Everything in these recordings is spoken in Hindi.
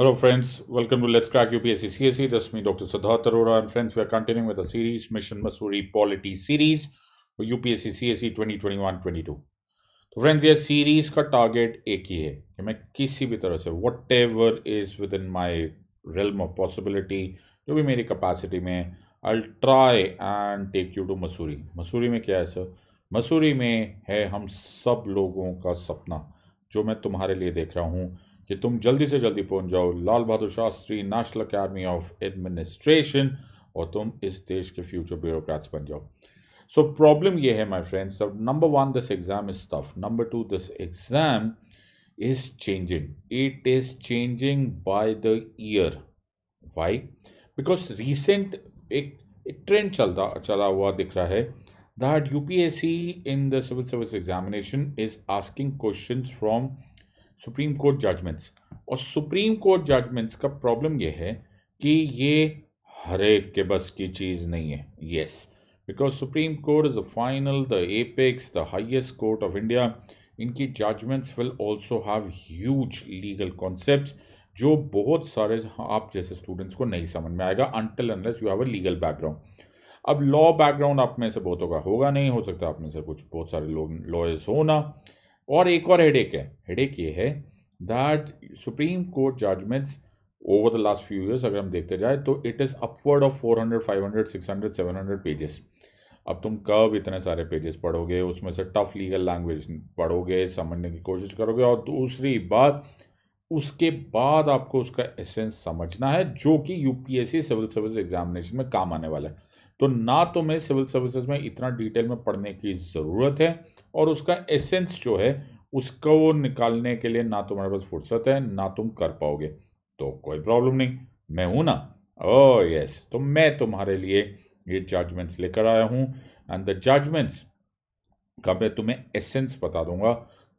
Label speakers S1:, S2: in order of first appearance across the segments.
S1: Hello friends welcome to let's crack UPSC CSC दसवीं doctor Siddharth Arora and friends we are continuing with the series mission Mussoorie polity series UPSC CSC twenty two तो फ्रेंड्स ये सीरीज का टारगेट एक ही है कि मैं किसी भी तरह से whatever is within my realm of possibility जो भी मेरी कैपेसिटी में I try and take you to Mussoorie Mussoorie में क्या है सर मसूरी में है हम सब लोगों का सपना जो मैं तुम्हारे लिए देख रहा हूँ कि तुम जल्दी से जल्दी पहुंच जाओ Lal Bahadur Shastri national academy of administration और तुम इस देश के फ्यूचर ब्यूरोक्रेट्स बन जाओ सो प्रॉब्लम ये है my friends number one this exam is tough number two this exam is changing it is changing by the year why because recent एक ट्रेंड चलता चला हुआ दिख रहा है that U P S C in the civil service examination is asking question from supreme court judgments और सुप्रीम कोर्ट जजमेंट्स का प्रॉब्लम यह है कि ये हर एक के बस की चीज़ नहीं है yes because supreme court is the final the apex the highest court of India इनकी judgments will also have huge legal concept जो बहुत सारे आप जैसे स्टूडेंट्स को नहीं समझ में आएगा until unless you have a legal background अब लॉ बैकग्राउंड आप में से बहुतों का होगा नहीं हो सकता आप में से कुछ बहुत सारे लोग लॉयर्स होना और एक और हेडेक है हेडेक ये है that Supreme court judgments over the last few years अगर हम देखते जाए तो it is upward of four hundred five hundred six hundred seven hundred pages अब तुम कब इतने सारे पेजेस पढ़ोगे उसमें से टफ लीगल लैंग्वेज पढ़ोगे समझने की कोशिश करोगे और दूसरी बात उसके बाद आपको उसका एसेंस समझना है जो कि यूपीएससी सिविल सर्विस एग्जामिनेशन में काम आने वाला है तो ना तो मैं सिविल सर्विसेज में इतना डिटेल में पढ़ने की ज़रूरत है और उसका एसेंस जो है उसको निकालने के लिए ना तुम्हारे पास फुर्सत है ना तुम कर पाओगे तो कोई प्रॉब्लम नहीं मैं हूँ ना ओ oh यस तो मैं तुम्हारे लिए ये जजमेंट्स लेकर आया हूँ एंड द जजमेंट्स का मैं तुम्हें एसेंस बता दूंगा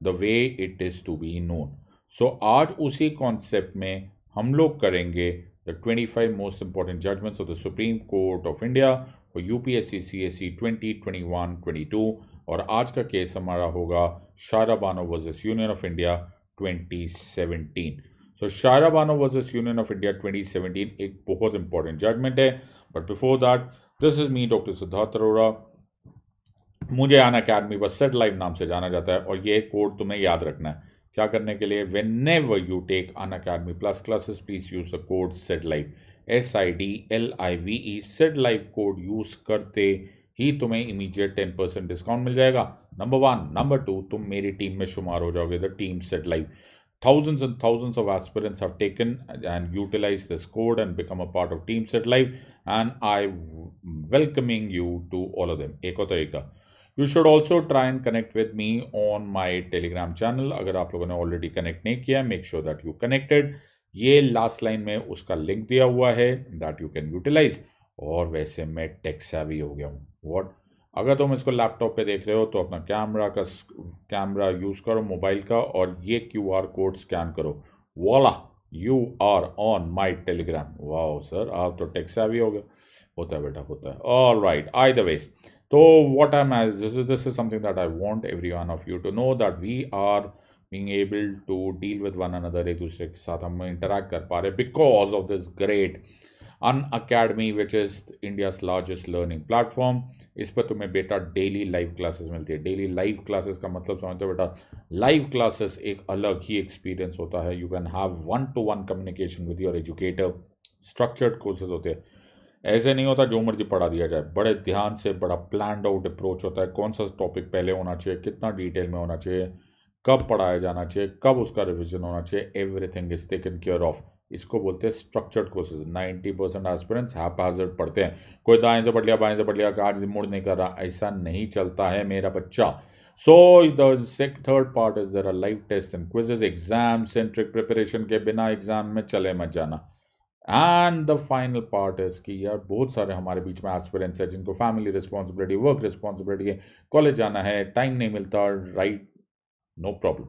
S1: the way it is to be known so आज उसी कॉन्सेप्ट में हम लोग करेंगे the 25 most important judgments of the Supreme Court of India for UPSC CSE 2021 22 और आज का केस हमारा होगा Shayara Bano versus Union of India 2017 so so, Shayara Bano versus Union of India 2017 एक बहुत इंपॉर्टेंट जजमेंट है but before that this is me doctor Siddharth Arora मुझे अन अकेडमी पर सेट लाइव नाम से जाना जाता है और ये कोड तुम्हें याद रखना है क्या करने के लिए when you take Unacademy plus classes please use the code Sid live S I D L I V E Sid live code use करते ही तुम्हें इमीजिएट टेन परसेंट डिस्काउंट मिल जाएगा नंबर वन नंबर टू तुम मेरी टीम में शुमार हो जाओगे the team Sid live thousands and thousands of aspirants have taken and utilize this code and become a part of team Sid live and I welcoming you to all of them एक और तरीका you should also try and connect with me on my Telegram channel अगर आप लोगों ने ऑलरेडी कनेक्ट नहीं किया make sure that you connected ये लास्ट लाइन में उसका लिंक दिया हुआ है दैट यू कैन यूटिलाइज और वैसे मैं टेक्सा भी हो गया हूँ वॉट अगर तुम इसको लैपटॉप पे देख रहे हो तो अपना कैमरा का कैमरा यूज़ करो मोबाइल का और ये क्यू आर कोड स्कैन करो voila you are on my Telegram वाह सर आप तो टेक्सा भी हो गया होता है बेटा होता है all right I the west तो what I'm this is this is something that I want every one of you to know that we are being able to deal with one another एक दूसरे के साथ हम इंटरेक्ट कर पा रहे because of this great Unacademy which is India largest learning platform इस पर तुम्हें बेटा डेली लाइव क्लासेस मिलती है डेली लाइव क्लासेस का मतलब समझते हो बेटा लाइव क्लासेस एक अलग ही एक्सपीरियंस होता है you can have one to one communication with your educator structured courses होते हैं ऐसे नहीं होता जो मर्जी पढ़ा दिया जाए बड़े ध्यान से बड़ा प्लान आउट अप्रोच होता है कौन सा टॉपिक पहले होना चाहिए कितना डिटेल में होना चाहिए कब पढ़ाया जाना चाहिए कब उसका रिविजन होना चाहिए everything is taken care of इसको बोलते हैं structured courses ninety percent experience hazard पढ़ते हैं कोई दाएं से पढ़ लिया बाएं से पढ़ लिया आज मुड़ नहीं कर रहा ऐसा नहीं चलता है मेरा बच्चा so the sec third part is there are live test and quizzes exam centric preparation के बिना एग्जाम में चले मत जाना and the final part is कि यार बहुत सारे हमारे बीच में एस्पिरेंट्स है जिनको फैमिली रिस्पॉन्सिबिलिटी वर्क रिस्पॉन्सिबिलिटी है कॉलेज जाना है टाइम नहीं मिलता राइट नो प्रॉब्लम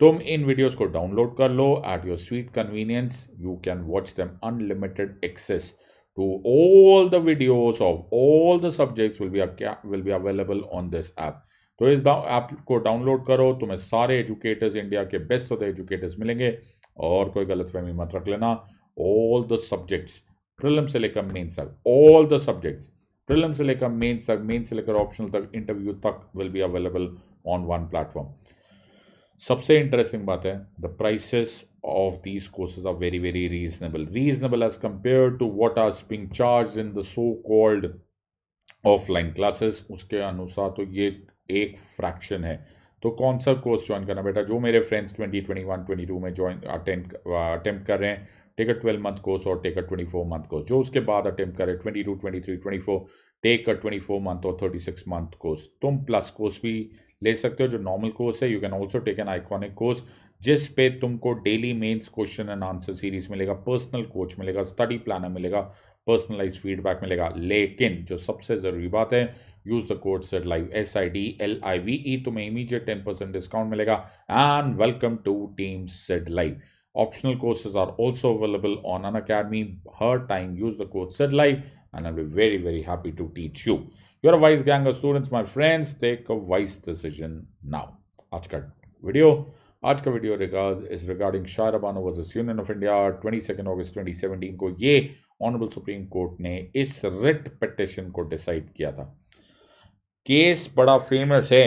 S1: तुम इन वीडियोज को डाउनलोड कर लो at your sweet convenience you can watch them unlimited access to all the videos of all the subject will be will be available on this app तो इस ऐप को डाउनलोड करो तुम्हें सारे एजुकेटर्स इंडिया के बेस्ट होते एजुकेटर्स मिलेंगे और कोई गलत फहमी मत रख लेना all the subjects prelim से लेकर mains तक all the subjects prelim से लेकर mains तक mains से लेकर optional तक interview तक will be available on one platform सबसे इंटरेस्टिंग बात है the prices of these courses are very very reasonable reasonable as compare to what are स्पिंग charge in the so called offline classes उसके अनुसार तो ये एक फ्रैक्शन है तो कौन सा कोर्स ज्वाइन करना बेटा जो मेरे friends twenty twenty one twenty two में ज्वाइन अटेंड अटेम्प्ट कर रहे हैं take a twelve month course और take a twenty four month course जो उसके बाद अटेम्प्ट करें twenty two twenty three twenty four take a twenty four month और थर्टी सिक्स मंथ कोर्स तुम प्लस कोर्स भी ले सकते हो जो नॉर्मल कोर्स है you can also take an iconic course जिस पे तुमको daily mains question and answer series मिलेगा पर्सनल कोच मिलेगा स्टडी प्लानर मिलेगा पर्सनलाइज फीडबैक मिलेगा लेकिन जो सबसे जरूरी बात है use the code Sid live S I D L I V E तुम्हें इमीजिएट टेन परसेंट डिस्काउंट मिलेगा and welcome to team Sid live optional courses are also available on Unacademy हर time use the code Sid live and I be very very happy to teach you your wise gang students my friends take a wise decision now आज का वीडियो आज का video regard is regarding Shayara Bano versus Union of India twenty second August twenty seventeen को ये ऑनरेबल सुप्रीम कोर्ट ने इस रिट पटिशन को डिसाइड किया था केस बड़ा फेमस है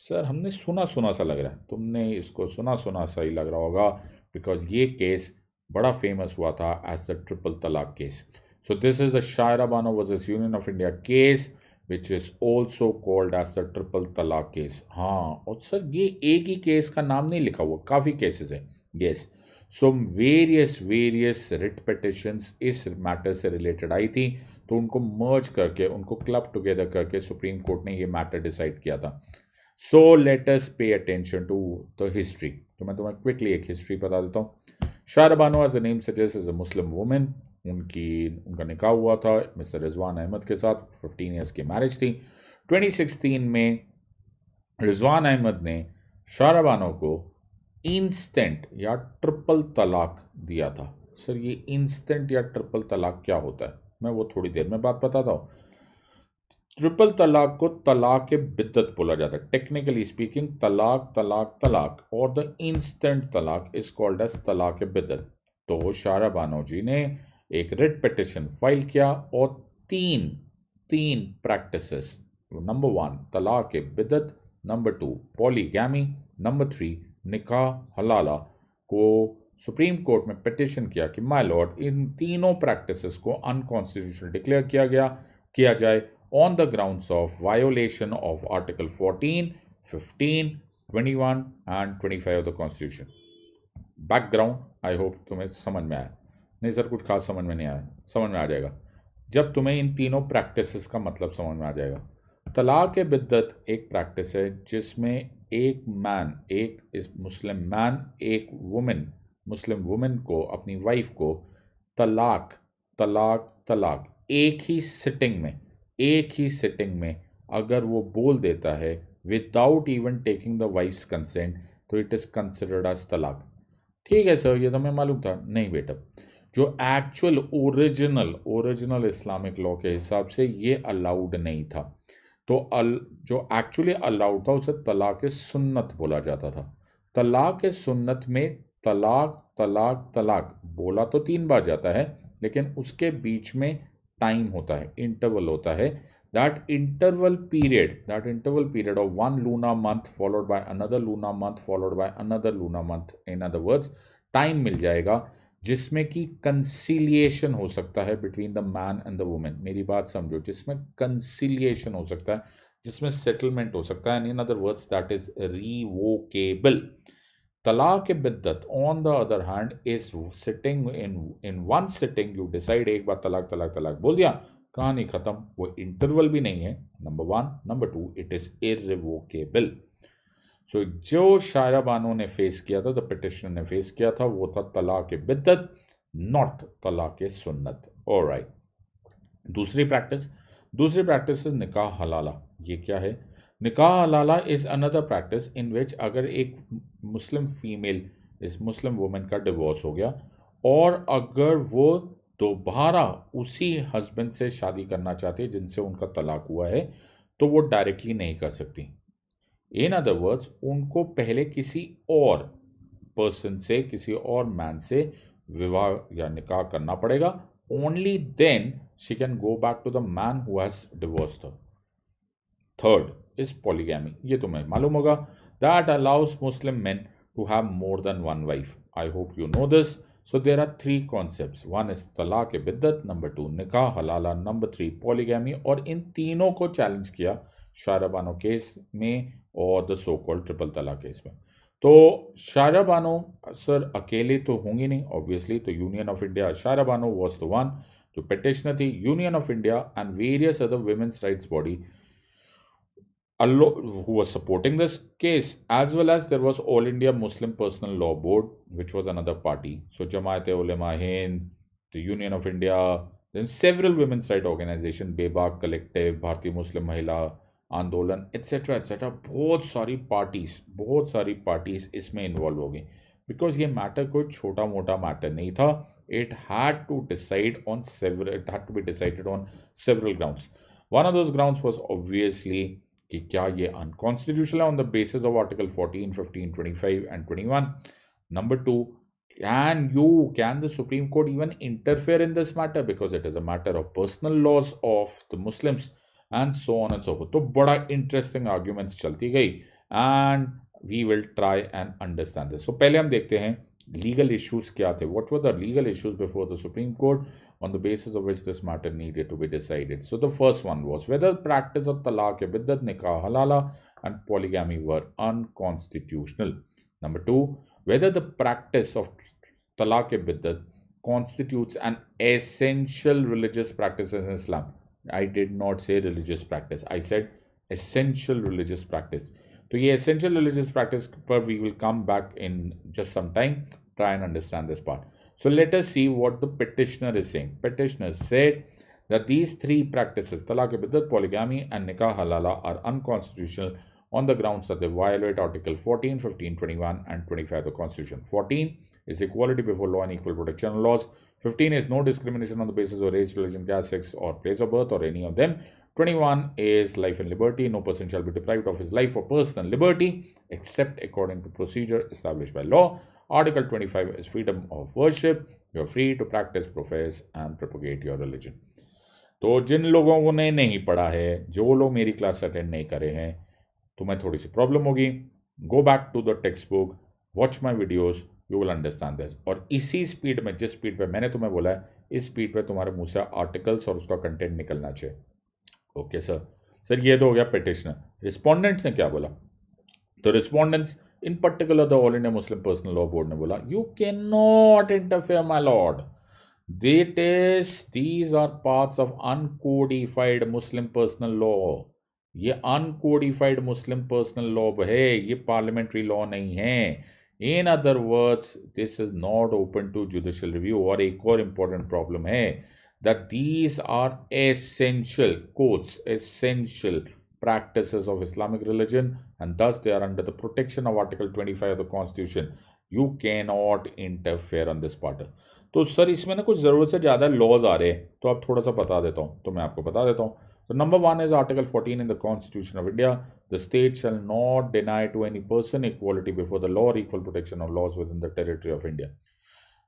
S1: सर हमने सुना सुना सा लग रहा है तुमने इसको सुना सुना सा ही लग रहा होगा बिकॉज ये केस बड़ा फेमस हुआ था as the triple talaq case so this is the Shayara Bano versus Union of India case which is also called as the triple talaq case हाँ और सर ये एक ही केस का नाम नहीं लिखा हुआ काफ़ी केसेस हैं yes yes. Some various various writ petitions इस मैटर से रिलेटेड आई थी तो उनको मर्ज करके उनको क्लब टुगेदर करके सुप्रीम कोर्ट ने ये मैटर डिसाइड किया था so let's pay attention to the history तो मैं तुम्हें क्विकली एक हिस्ट्री बता देता हूँ Shayara Bano as the name suggest as a Muslim women उनकी उनका निकाह हुआ था मिस्टर रिजवान अहमद के साथ फिफ्टीन ईयर्स की मैरिज थी सिक्सटीन में रिजवान अहमद ने शाहरबानो को इंस्टेंट या ट्रिपल तलाक दिया था सर ये इंस्टेंट या ट्रिपल तलाक क्या होता है मैं वो थोड़ी देर में बात बताता हूँ ट्रिपल तलाक को तलाक बिद्दत बोला जाता है टेक्निकली स्पीकिंग तलाक तलाक तलाक और the instant talaq is called as talaq biddat तो शारा बानो जी ने एक रिट पिटिशन फाइल किया और तीन तीन practices number one talaq biddat number two polygamy number three nikah halala को सुप्रीम कोर्ट में पिटिशन किया कि माय लॉर्ड इन तीनों प्रैक्टिसेस को अनकॉन्स्टिट्यूशनल डिक्लेयर किया गया किया जाए on the grounds of violation of article 14, 15, 21 and 25 of the constitution background I hope तुम्हें समझ में आया नहीं सर कुछ खास समझ में नहीं आया समझ में आ जाएगा जब तुम्हें इन तीनों प्रैक्टिसेस का मतलब समझ में आ जाएगा तलाक बिद्दत एक प्रैक्टिस है जिसमें एक मैन एक इस मुस्लिम मैन एक वुमेन मुस्लिम वुमेन को अपनी वाइफ को तलाक तलाक तलाक एक ही सिटिंग में एक ही सिटिंग में अगर वो बोल देता है without even taking the wife's consent तो it is considered as talaq ठीक है सर ये तो हमें मालूम था नहीं बेटा जो actual original original Islamic law के हिसाब से ये अलाउड नहीं था तो अल जो एक्चुअली अलाउड था उसे तलाक सुन्नत बोला जाता था तलाक सुन्नत में तलाक तलाक तलाक बोला तो तीन बार जाता है लेकिन उसके बीच में टाइम होता है इंटरवल होता है that interval period that interval period of one lunar month followed by another lunar month followed by another lunar month in other words time मिल जाएगा जिसमें कि कंसीलिएशन हो सकता है between the man and the women मेरी बात समझो जिसमें कंसीलिएशन हो सकता है जिसमें सेटलमेंट हो सकता है in other words that is revocable talaq biddat on the other hand is sitting in in one sitting you decide एक बार तलाक तलाक तलाक बोल दिया कहानी ख़त्म वो इंटरवल भी नहीं है number one number two it is irrevocable so so, जो शायरा बानो ने फेस किया था द पिटिशनर ने फेस किया था वो था तलाक बिदत नॉट के सुन्नत और राइट दूसरी प्रैक्टिस दूसरी प्रैक्टिस इज निकाह हलाला ये क्या है nikah halala is another practice in which अगर एक मुस्लिम फ़ीमेल इस मुस्लिम वुमेन का डिवोर्स हो गया और अगर वो दोबारा उसी हस्बैंड से शादी करना चाहती है जिनसे उनका तलाक हुआ है तो वो डायरेक्टली नहीं कर सकती इन अदर वर्ड्स उनको पहले किसी और पर्सन से किसी और मैन से विवाह या निकाह करना पड़ेगा only then she can go back to the man who has divorce third is polygamy ये तुम्हें मालूम होगा that allows Muslim man to have more than one wife I hope you know this so there are three concept one is talaq biddat number two nikah halala number three three और इन तीनों को चैलेंज किया शाहरा बानो केस में और the so called triple talaq case में तो शाहरा बानो सर अकेले तो होंगे नहीं ऑब्वियसली तो Union of India Shayara Bano was the one जो पिटिशनर थी Union of India and various other women's rights body also who was supporting this case as well as there was All India Muslim personal law Board which was another party so Jamiat Ulama Hind the Union of India several women's right organization Bebaak Collective Bharatiya Muslim महिला आंदोलन एट्सेट्रा एट्सेट्रा बहुत सारी पार्टीज़ बहुत सारी पार्टीज़ इसमें इन्वॉल्व हो गई बिकॉज ये मैटर कोई छोटा मोटा मैटर नहीं था it had to decide on several it had to be decided on several grounds one of those grounds was obviously कि क्या ये अनकॉन्स्टिट्यूशनल है on the basis of article 14, 15, 25 and 21 number two can you can the Supreme Court even interfere in this matter because it is a matter of personal laws of the Muslims and so on and so forth तो बड़ा इंटरेस्टिंग आर्ग्यूमेंट्स चलती गई and we will try and understand this so पहले हम देखते हैं लीगल इश्यूज क्या थे what were the legal issues before the Supreme Court on the basis of which this matter needed to be decided so the first one was whether practice of talaq biddat nikah halala and polygamy were unconstitutional number two whether the practice of talaq biddat constitutes an essential religious practice in Islam I did not say religious practice. I said essential religious practice. So, ये essential religious practice but we will come back in just some time. Try and understand this part. So let us see what the petitioner is saying. Petitioner said that these three practices, talaq bidat polygamy and nikah halala are unconstitutional on the grounds that they violate Article 14, 15, 21 and 25 of the Constitution. 14 is equality before law and equal protection laws. 15 is no discrimination on the basis of race, religion, caste, sex, or place of birth, or any of them. 21 is life and liberty. No person shall be deprived of his life or personal liberty except according to procedure established by law. Article 25 is freedom of worship. You are free to practice, profess, and propagate your religion. तो जिन लोगों ने नहीं पढ़ा है जो लोग मेरी क्लास अटेंड नहीं करे हैं तो मैं थोड़ी सी प्रॉब्लम होगी go back to the textbook watch my videos you will understand this और इसी स्पीड में जिस स्पीड पे मैंने तुम्हें बोला है इस स्पीड पे तुम्हारे मुंह से आर्टिकल्स और उसका कंटेंट निकलना चाहिए ओके सर सर ये तो हो गया पिटिशनर रिस्पोंडेंट्स ने क्या बोला तो respondents in particular the all India Muslim personal law board ने बोला you can not interfere my lord that is these are part of uncodified Muslim personal law ये अनकोडिफाइड मुस्लिम पर्सनल लॉ है ये पार्लियामेंट्री लॉ नहीं है in other words this is not open to judicial review और एक और इंपॉर्टेंट प्रॉब्लम है that these are essential courts essential practice of Islamic religion and दस they are under the protection of article twenty five of the constitution you can not interfere on this part तो सर इसमें ना कुछ जरूरत से ज़्यादा लॉज आ रहे हैं तो आप थोड़ा सा बता देता हूँ तो मैं आपको बता देता हूँ So number one is Article 14 in the Constitution of India. The state shall not deny to any person equality before the law or equal protection of laws within the territory of India.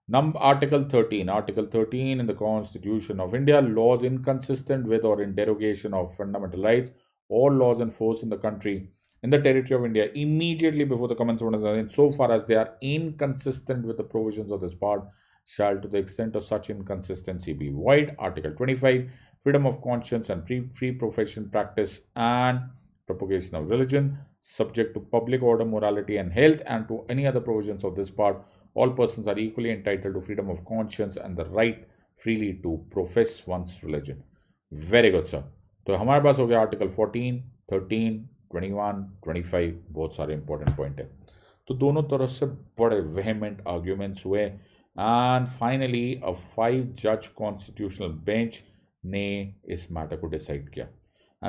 S1: Number Article 13. Article 13 in the Constitution of India, laws inconsistent with or in derogation of fundamental rights or laws in force in the country, in the territory of India, immediately before the commencement of the so far as they are inconsistent with the provisions of this part, shall to the extent of such inconsistency be void. Article 25 freedom of conscience and free, free profession, practice, and propagation of religion, subject to public order, morality, and health, and to any other provisions of this part. All persons are equally entitled to freedom of conscience and the right freely to profess one's religion. Very good, sir. तो हमारे पास हो गया आर्टिकल 14, 13, 21, 25 बहुत सारे इंपॉर्टेंट पॉइंट है तो दोनों तरफ से बड़े वेहमेंट आर्ग्यूमेंट्स हुए एंड फाइनली अ फाइव जज कॉन्स्टिट्यूशनल बेंच મે ઇસ મટકો ડિસાઈડ ક્યાં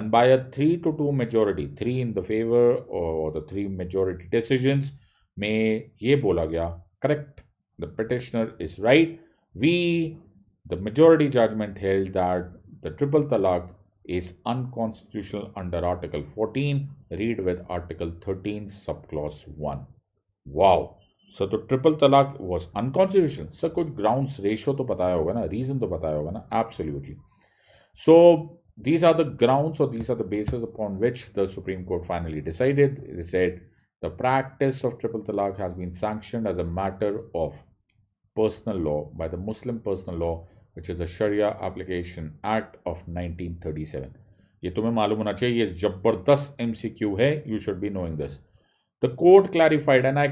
S1: અનબાયર 3 to 2 majority 3 in the favour or the 3 majority decisions મે યે બોલા ગયા correct the petitioner is right we the majority judgment held that the triple talaq is unconstitutional under article 14 read with article 13 subclause 1 wow so તો triple talaq was unconstitutional sir કੁਝ grounds reason તો બતાયા હોગા ને રીઝન તો બતાયા હોગા ને Абсолюટલી So these are the grounds or these are the bases upon which the Supreme Court finally decided. They said the practice of triple talaq has been sanctioned as a matter of personal law by the Muslim personal law, which is the Sharia Application Act of 1937. ये तुम्हें मालूम होना चाहिए ये जबरदस्त एमसीक्यू है you should be knowing this. The court clarified and I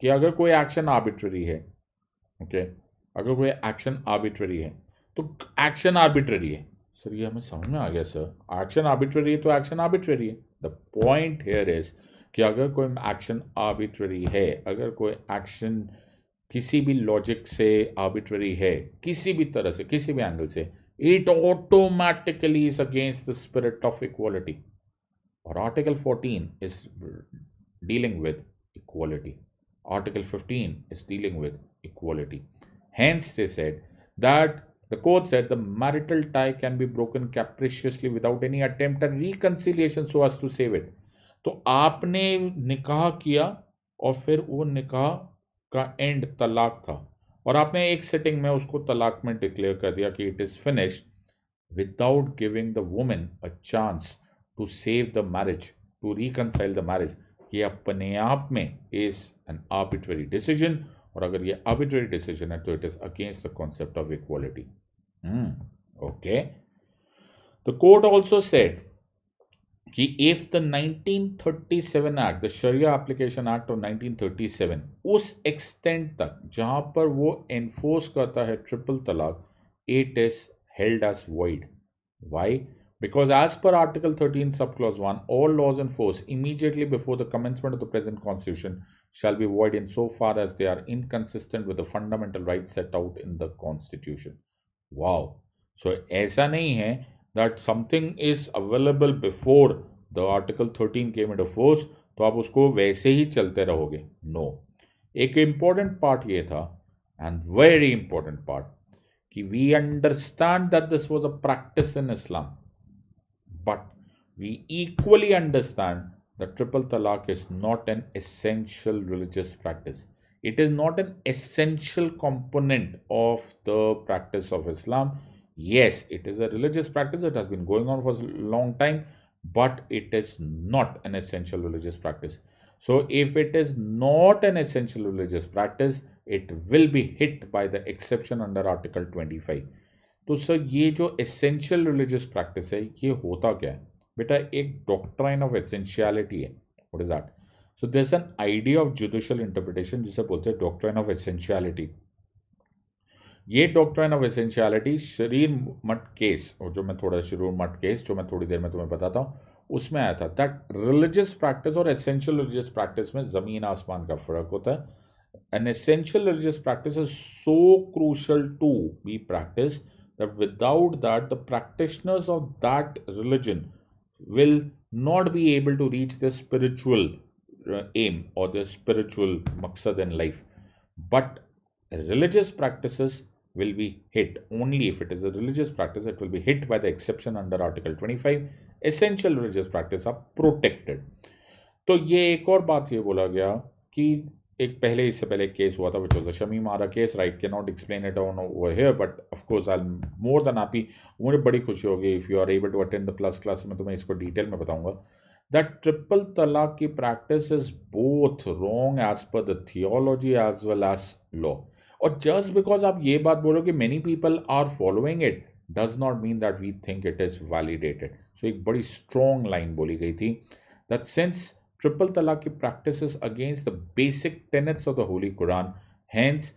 S1: कि अगर कोई एक्शन आर्बिट्ररी है ओके okay, अगर कोई एक्शन आर्बिट्ररी है तो एक्शन आर्बिट्ररी है सर ये हमें समझ में आ गया सर एक्शन आर्बिट्ररी है तो एक्शन आर्बिट्ररी है द पॉइंट हेयर इज कि अगर कोई एक्शन आर्बिट्ररी है अगर कोई एक्शन किसी भी लॉजिक से आर्बिट्ररी है किसी भी तरह से किसी भी एंगल से it automatically is against the spirit of equality और article fourteen is dealing with equality article fifteen is dealing with equality hence they said that The court said the marital tie can be broken capriciously without any attempt at reconciliation so as to save it. तो आपने निकाह किया और फिर वो निकाह का एंड तलाक था और आपने एक सेटिंग में उसको तलाक में डिक्लेयर कर दिया कि it is finished without giving the women a chance to save the marriage to reconcile the marriage ये अपने आप में इज़ एन आर्बिट्रेरी डिसीजन और अगर ये आर्बिट्रेरी डिसीजन है तो it is against the concept of equality Hmm. okay. The court also said ki if the 1937 Act, the Sharia Application Act of 1937, us extent tak, jahan par wo enforce hai triple talaq, it is held as void. Why? Because as per Article 13, Subclause 1, all laws in force immediately before the commencement of the present constitution shall be void in so far as they are inconsistent with the fundamental rights set out in the constitution. Wow so ऐसा नहीं है that something is available before the article thirteen came in force तो आप उसको वैसे ही चलते रहोगे नो no. एक इंपॉर्टेंट पार्ट ये था एंड वेरी इंपॉर्टेंट पार्ट कि we understand that this was a practice in Islam but we equally understand the triple talaq is not an essential religious practice it is not an essential component of the practice of Islam. Yes, it is a religious practice that has been going on for a long time, but it is not an essential religious practice. So, if it is not an essential religious practice, it will be hit by the exception under Article 25. तो सर ये जो एसेंशियल रिलीजियस प्रैक्टिस है ये होता क्या है बेटा एक डॉक्ट्राइन ऑफ एसेंशियलिटी है what is that so they an idea of judicial interpretation जिसे बोलते हैं डॉक्टर ऑफ एसेंशियलिटी ये doctor of essentiality Shirur Mutt case और जो मैं थोड़ा शरीर मठ केस जो मैं थोड़ी देर में तुम्हें बताता हूँ उसमें आया था दैट रिलीजियस प्रैक्टिस और एसेंशियल रिलीजियस प्रैक्टिस में ज़मीन आसमान का फर्क होता है an essential religious practice is so crucial to be practice that without that the practitioners of that religion will not be able to reach the spiritual aim or their spiritual maqsad in life. But religious practices will be hit only if it is a religious practice, it will be hit by the exception under Article 25. Essential religious practice are protected. तो ये एक और बात ये बोला गया कि एक पहले इससे पहले केस हुआ था विच वॉज द शमी मारा case right can not explain it on over here but of course I more than happy मुझे बड़ी खुशी होगी if you are able to attend the plus class में तो मैं इसको डिटेल में बताऊंगा that triple talaq ki practice is both wrong as per the theology as well as law. Or just because आप ये बात many people are following it does not mean that we think it is validated. So a very strong line बोली गई that since triple talaq की practice is against the basic tenets of the Holy Quran, hence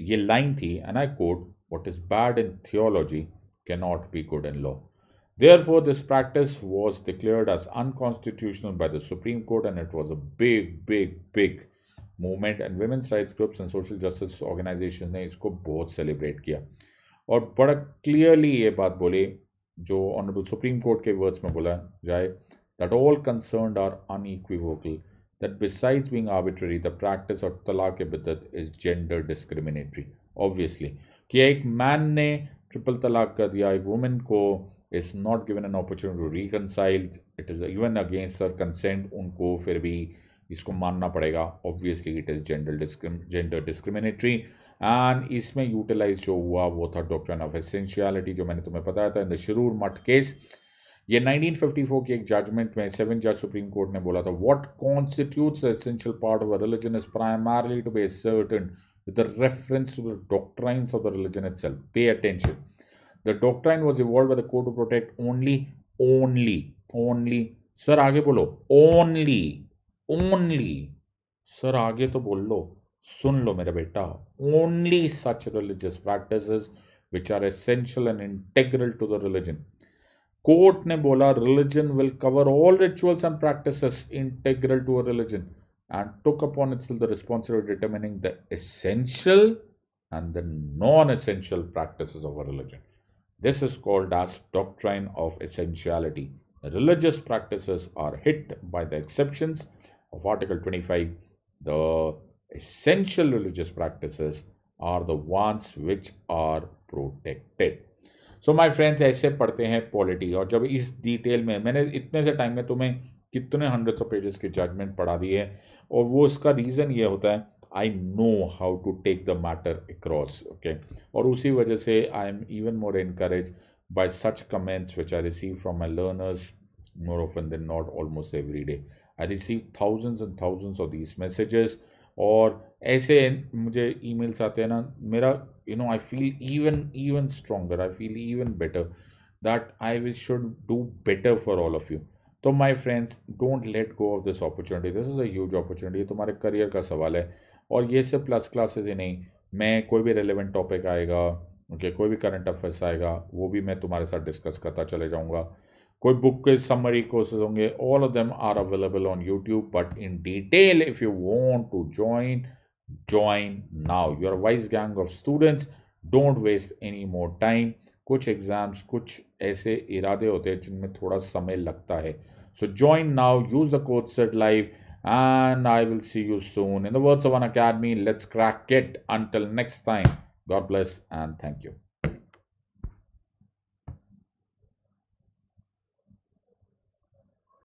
S1: ये line थी and I quote what is bad in theology cannot be good in law. Therefore, this practice was declared as unconstitutional by the Supreme Court, and it was a big, big, big movement. And women's rights groups and social justice organizations ne isko bahut celebrate kiya. Aur bada clearly ye baat bole, jo Honorable Supreme Court ke words mein that all concerned are unequivocal. That besides being arbitrary, the practice of talaq is gender discriminatory. Obviously, ki ek man ne triple talaq kar diya, woman ko is not given an opportunity to reconcile it is even against sir consent उनको फिर भी इसको मानना पड़ेगा obviously it is gender gender discriminatory and इसमें यूटिलाइज जो हुआ वो था डॉक्टर ऑफ एसेंशियलिटी जो मैंने तुम्हें बताया था इन द शरूर मठ केस ये 1954 की एक जजमेंट में सेवन जज सुप्रीम कोर्ट ने बोला था what constitutes essential part of a religion is primarily to be certain with reference to the doctrines of the religion it pay attention The doctrine was evolved by the court to protect only, only, only. Sir, आगे बोलो. Only, only. Sir, आगे तो बोल सुन लो मेरा बेटा. Only such religious practices which are essential and integral to the religion. Court ने बोला religion will cover all rituals and practices integral to a religion and took upon itself the responsibility of determining the essential and the non-essential practices of a religion. This is called as doctrine of essentiality. Religious practices are hit by the exceptions of Article 25. The essential religious practices are the ones which are protected. So my friends ऐसे पढ़ते हैं पॉलिटी और जब इस डिटेल में मैंने इतने से टाइम में तुम्हें कितने हंड्रेड्स ऑफ पेजेस के जजमेंट पढ़ा दिए और वो इसका रीज़न ये होता है I know how to take the matter across okay और उसी वजह से I am even more encourage by such comments which I receive from my learners more often than not almost every day I receive thousands and thousands of these messages और ऐसे मुझे ई मेल्स आते हैं ना मेरा you know I feel even even stronger I feel even better that I will should do better for all of you तो my friends don't let go of this opportunity this is a opportunity तुम्हारे करियर का सवाल है और ये सब प्लस क्लासेज ही नहीं मैं कोई भी रेलिवेंट टॉपिक आएगा ओके कोई भी करंट अफेयर्स आएगा वो भी मैं तुम्हारे साथ डिस्कस करता चले जाऊँगा कोई बुक के समरी कोर्सेज होंगे all of them are available on YouTube but in detail if you want to join join now your wise gang of students don't waste any more time कुछ एग्जाम्स कुछ ऐसे इरादे होते हैं जिनमें थोड़ा समय लगता है so join now use the coach set live And I will see you soon. In the words of an academy, let's crack it. Until next time, God bless and thank you.